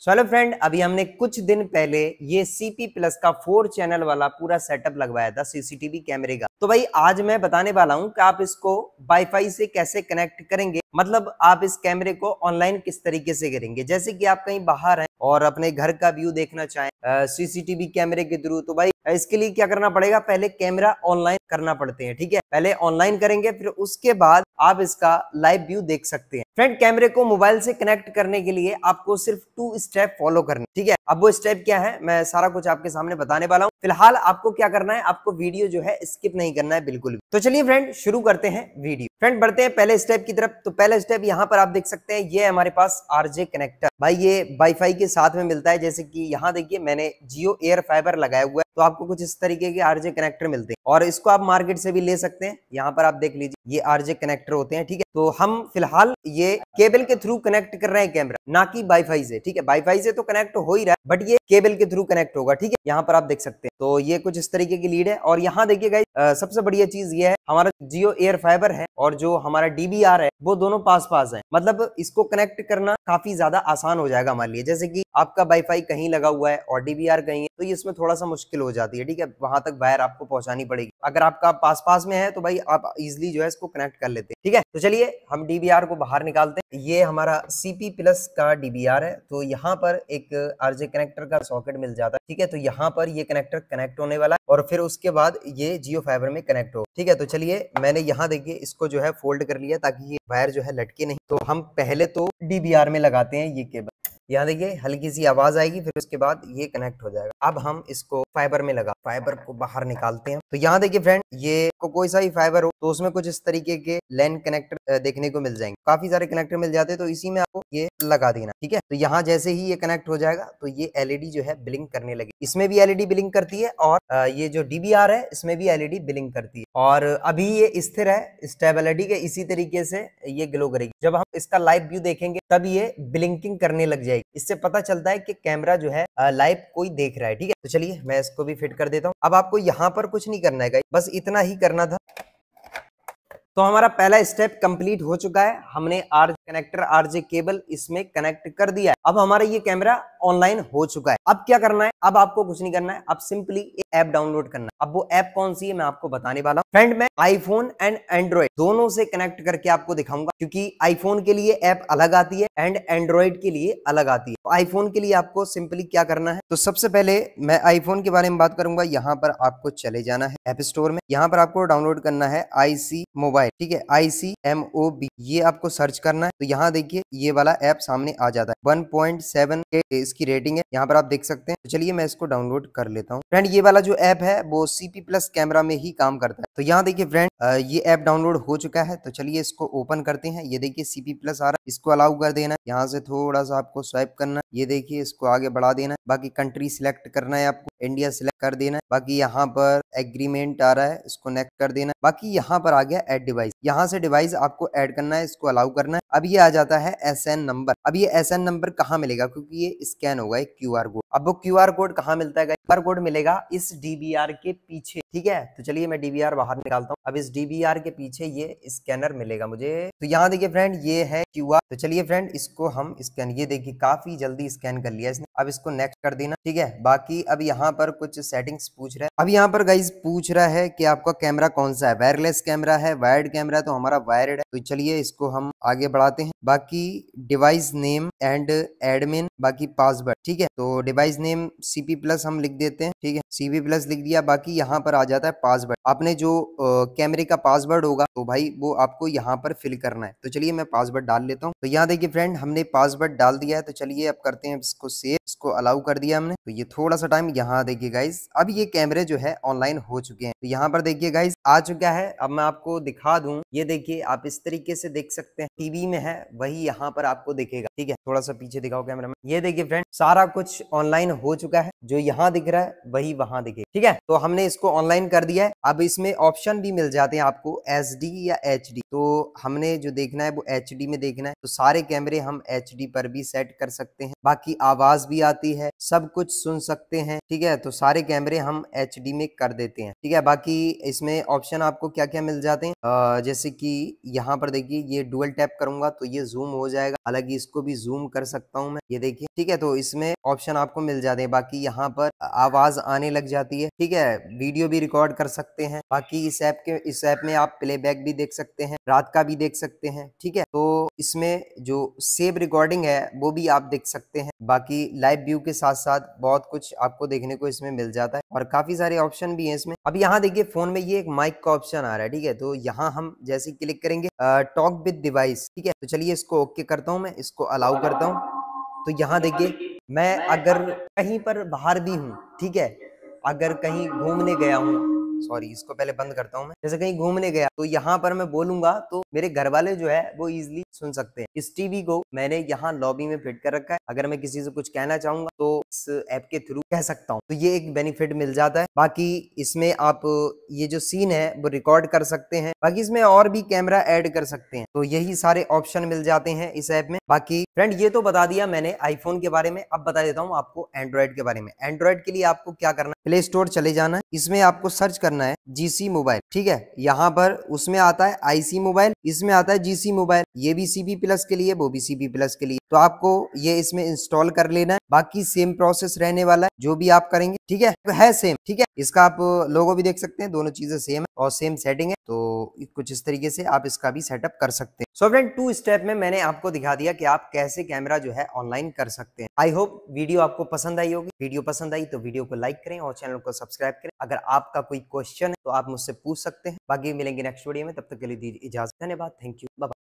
so hello friend अभी हमने कुछ दिन पहले ये सीपी प्लस का फोर चैनल वाला पूरा सेटअप लगवाया था सीसीटीवी कैमरे का तो भाई आज मैं बताने वाला हूँ कि आप इसको वाईफाई से कैसे कनेक्ट करेंगे मतलब आप इस कैमरे को ऑनलाइन किस तरीके से करेंगे जैसे कि आप कहीं बाहर हैं और अपने घर का व्यू देखना चाहें सीसीटीवी कैमरे के थ्रू तो भाई इसके लिए क्या करना पड़ेगा पहले कैमरा ऑनलाइन करना पड़ते हैं ठीक है पहले ऑनलाइन करेंगे फिर उसके बाद आप इसका लाइव व्यू देख सकते हैं फ्रंट कैमरे को मोबाइल से कनेक्ट करने के लिए आपको सिर्फ टू स्टेप फॉलो करना ठीक है अब वो स्टेप क्या है मैं सारा कुछ आपके सामने बताने वाला हूँ फिलहाल आपको क्या करना है आपको वीडियो जो है स्किप नहीं करना है बिल्कुल भी तो चलिए फ्रेंड शुरू करते हैं वीडियो फ्रेंड बढ़ते हैं पहले स्टेप की तरफ तो पहला स्टेप यहाँ पर आप देख सकते हैं ये हमारे पास आरजे कनेक्टर भाई ये वाईफाई के साथ में मिलता है जैसे की यहाँ देखिए मैंने जियो एयर फाइबर लगाया हुआ है तो आपको कुछ इस तरीके के आरजे कनेक्टर मिलते हैं और इसको आप मार्केट से भी ले सकते हैं यहाँ पर आप देख लीजिए ये आरजे कनेक्टर होते हैं ठीक है तो हम फिलहाल ये ये केबल के थ्रू कनेक्ट कर रहे हैं कैमरा ना कि वाईफाई से ठीक है वाईफाई से तो कनेक्ट हो ही रहा है बट ये केबल के थ्रू कनेक्ट होगा ठीक है यहाँ पर आप देख सकते हैं तो ये कुछ इस तरीके की लीड है और यहाँ देखिएगा सबसे बढ़िया चीज ये है हमारा जियो एयर फाइबर है और जो हमारा डीबीआर है वो दोनों पास पास है मतलब इसको कनेक्ट करना काफी ज्यादा आसान हो जाएगा हमारे लिए जैसे की आपका वाईफाई कहीं लगा हुआ है और डीबीआर कहीं है तो इसमें थोड़ा सा मुश्किल हो जाती है ठीक है वहां तक वायर आपको पहुंचानी पड़ेगी अगर आपका पास पास में है तो भाई आप इजिली जो है इसको कनेक्ट कर लेते हैं ठीक है तो चलिए हम डीबीआर को बाहर निकालते हैं ये हमारा सीपी प्लस का डीबीआर है तो यहाँ पर एक आरजे कनेक्टर का सॉकेट मिल जाता है ठीक है तो यहाँ पर ये कनेक्टर कनेक्ट होने वाला है और फिर उसके बाद ये जियो फाइबर में कनेक्ट हो ठीक है तो चलिए मैंने यहाँ देखिए इसको जो है फोल्ड कर लिया ताकि ये वायर जो है लटके नहीं तो हम पहले तो डीबीआर में लगाते हैं ये केबल यहाँ देखिए हल्की सी आवाज आएगी फिर उसके बाद ये कनेक्ट हो जाएगा अब हम इसको फाइबर में लगा फाइबर को बाहर निकालते हैं तो यहाँ देखिए फ्रेंड ये को कोई सा ही फाइबर हो तो उसमें कुछ इस तरीके के लैन कनेक्टर देखने को मिल जाएंगे काफी सारे कनेक्टर मिल जाते हैं तो इसी में आपको ये लगा देना ठीक है तो यहाँ जैसे ही ये कनेक्ट हो जाएगा तो ये एलईडी जो है बिलिंग करने लगी इसमें भी एलईडी बिलिंग करती है और ये जो डीबीआर है इसमें भी एलईडी बिलिंग करती है और अभी ये स्थिर है स्टेबिलिटी के इसी तरीके से ये ग्लो करेगी जब हम इसका लाइव व्यू देखेंगे तब ये ब्लिंकिंग करने लग जाएगी जाएगी इससे पता चलता है कि कैमरा जो है लाइव कोई देख रहा है ठीक है तो चलिए मैं इसको भी फिट कर देता हूँ अब आपको यहाँ पर कुछ नहीं करना है बस इतना ही करना था तो हमारा पहला स्टेप कंप्लीट हो चुका है हमने आर कनेक्टर आरजे केबल इसमें कनेक्ट कर दिया है अब हमारा ये कैमरा ऑनलाइन हो चुका है अब क्या करना है अब आपको कुछ नहीं करना है अब सिंपली एक ऐप डाउनलोड करना है अब वो ऐप कौन सी है मैं आपको बताने वाला हूँ फ्रेंड मैं आईफोन एंड एंड्रॉइड दोनों से कनेक्ट करके आपको दिखाऊंगा क्योंकि आईफोन के लिए ऐप अलग आती है एंड एंड्रॉइड के लिए अलग आती है तो आईफोन के लिए आपको सिंपली क्या करना है तो सबसे पहले मैं आईफोन के बारे में बात करूंगा यहाँ पर आपको चले जाना है एप स्टोर में यहाँ पर आपको डाउनलोड करना है आईसी मोबाइल ठीक है आईसी एम ओ बी ये आपको सर्च करना है तो यहाँ देखिए ये वाला ऐप सामने आ जाता है सेवन के इसकी रेटिंग है यहाँ पर आप देख सकते हैं तो चलिए मैं इसको डाउनलोड कर लेता हूँ फ्रेंड ये वाला जो ऐप है वो सीपी प्लस कैमरा में ही काम करता है तो यहाँ देखिए फ्रेंड ये ऐप डाउनलोड हो चुका है तो चलिए इसको ओपन करते हैं ये देखिए सीपी प्लस आ रहा है इसको अलाउ कर देना यहाँ से थोड़ा सा आपको स्वाइप करना ये देखिए इसको आगे बढ़ा देना बाकी कंट्री सिलेक्ट करना है आपको इंडिया सिलेक्ट कर देना बाकी यहाँ पर एग्रीमेंट आ रहा है इसको नेक्स्ट कर देना बाकी यहाँ पर आ गया एड डिवाइस यहाँ से डिवाइस आपको एड करना है इसको अलाउ करना है अब ये आ जाता है एस एन नंबर अब ये एस एन नंबर कहाँ मिलेगा क्योंकि ये स्कैन होगा एक क्यू आर कोड अब वो क्यू आर कोड कहाँ मिलता है क्यू आर कोड मिलेगा इस डीबीआर के पीछे ठीक है तो चलिए मैं डीबीआर बाहर निकालता हूँ अब इस डीबीआर के पीछे ये स्कैनर मिलेगा मुझे तो यहाँ देखिए फ्रेंड ये है क्यूआर तो चलिए फ्रेंड इसको हम स्कैन ये देखिए काफी जल्दी स्कैन कर लिया इसने अब इसको नेक्स्ट कर देना ठीक है बाकी अब यहाँ पर कुछ सेटिंग्स पूछ रहा है अब यहाँ पर गाइज पूछ रहा है कि आपका कैमरा कौन सा है वायरलेस कैमरा है वायर्ड कैमरा तो हमारा वायर्ड है तो चलिए इसको हम आगे बढ़ाते हैं बाकी डिवाइस नेम एंड एडमिन बाकी पासवर्ड ठीक है तो डिवाइस नेम सीपी प्लस हम लिख देते हैं ठीक है सीपी प्लस लिख दिया बाकी यहाँ पर आ जाता है पासवर्ड आपने जो कैमरे का पासवर्ड होगा तो भाई वो आपको यहाँ पर फिल करना है तो चलिए मैं पासवर्ड डाल लेता हूँ तो यहाँ देखिए फ्रेंड हमने पासवर्ड डाल दिया है तो चलिए अब करते हैं इसको सेव इसको अलाउ कर दिया हमने तो ये थोड़ा सा टाइम यहाँ देखिए गाइज अब ये कैमरे जो है ऑनलाइन हो चुके हैं तो यहाँ पर देखिए गाइज आ चुका है अब मैं आपको दिखा दू ये देखिए आप इस तरीके से देख सकते हैं टीवी में है वही यहाँ पर आपको दिखेगा ठीक है थोड़ा सा पीछे दिखाओ कैमरा में ये देखिए फ्रेंड सारा कुछ ऑनलाइन हो चुका है जो यहाँ दिख रहा है वही वहां दिखे ठीक है तो हमने इसको ऑनलाइन कर दिया है अब इसमें ऑप्शन भी मिल मिल जाते हैं आपको एस या एच तो हमने जो देखना है वो एच में देखना है तो सारे कैमरे हम एच पर भी सेट कर सकते हैं बाकी आवाज भी आती है सब कुछ सुन सकते हैं ठीक है तो सारे कैमरे हम एच में कर देते हैं ठीक है बाकी इसमें ऑप्शन आपको क्या क्या मिल जाते हैं जैसे कि यहाँ पर देखिए ये डुअल टैप करूंगा तो ये जूम हो जाएगा हालांकि इसको भी जूम कर सकता हूँ मैं ये देखिए ठीक है तो इसमें ऑप्शन आपको मिल जाते हैं बाकी यहाँ पर आवाज़ आने लग जाती है ठीक है वीडियो भी रिकॉर्ड कर सकते हैं बाकी इस ऐप के इस ऐप में आप प्लेबैक भी देख सकते हैं रात का भी देख सकते हैं ठीक है तो इसमें जो सेव रिकॉर्डिंग है वो भी आप देख सकते हैं बाकी लाइव व्यू के साथ साथ बहुत कुछ आपको देखने को इसमें मिल जाता है और काफ़ी सारे ऑप्शन भी है इसमें अब यहाँ देखिए फ़ोन में ये एक माइक का ऑप्शन आ रहा है ठीक है तो यहाँ हम जैसे क्लिक करेंगे टॉक विद डिवाइस ठीक है तो चलिए इसको ओके करता हूँ मैं इसको अलाउ करता हूँ तो यहाँ देखिए मैं अगर कहीं पर बाहर भी हूँ ठीक है अगर कहीं घूमने गया हूँ सॉरी इसको पहले बंद करता हूँ मैं जैसे कहीं घूमने गया तो यहाँ पर मैं बोलूंगा तो मेरे घर वाले जो है वो इजिली सुन सकते हैं इस टीवी को मैंने यहाँ लॉबी में फिट कर रखा है अगर मैं किसी से कुछ कहना चाहूंगा तो इस ऐप के थ्रू कह सकता हूँ तो ये एक बेनिफिट मिल जाता है बाकी इसमें आप ये जो सीन है वो रिकॉर्ड कर सकते हैं बाकी इसमें और भी कैमरा एड कर सकते हैं तो यही सारे ऑप्शन मिल जाते हैं इस ऐप में बाकी फ्रेंड ये तो बता दिया मैंने आईफोन के बारे में अब बता देता हूँ आपको एंड्रॉइड के बारे में एंड्रॉइड के लिए आपको क्या करना प्ले स्टोर चले जाना इसमें आपको सर्च करना है जीसी मोबाइल ठीक है यहाँ पर उसमें आता है आईसी मोबाइल इसमें आता है जीसी मोबाइल ये भी सीबी प्लस के लिए वो भी सीबी प्लस के लिए तो आपको ये इसमें इंस्टॉल कर लेना है बाकी सेम प्रोसेस रहने वाला है जो भी आप करेंगे ठीक है तो है सेम ठीक है इसका आप लोगो भी देख सकते हैं दोनों चीजें सेम है और सेम सेटिंग है तो कुछ इस तरीके से आप इसका भी सेटअप कर सकते हैं सो फ्रेंड टू स्टेप में मैंने आपको दिखा दिया कि आप कैसे कैमरा जो है ऑनलाइन कर सकते हैं आई होप वीडियो आपको पसंद आई होगी वीडियो पसंद आई तो वीडियो को लाइक करें और चैनल को सब्सक्राइब करें अगर आपका कोई क्वेश्चन है तो आप मुझसे पूछ सकते हैं बाकी मिलेंगे नेक्स्ट वीडियो में तब तक के लिए दीजिए इजाजत धन्यवाद थैंक यू बाबा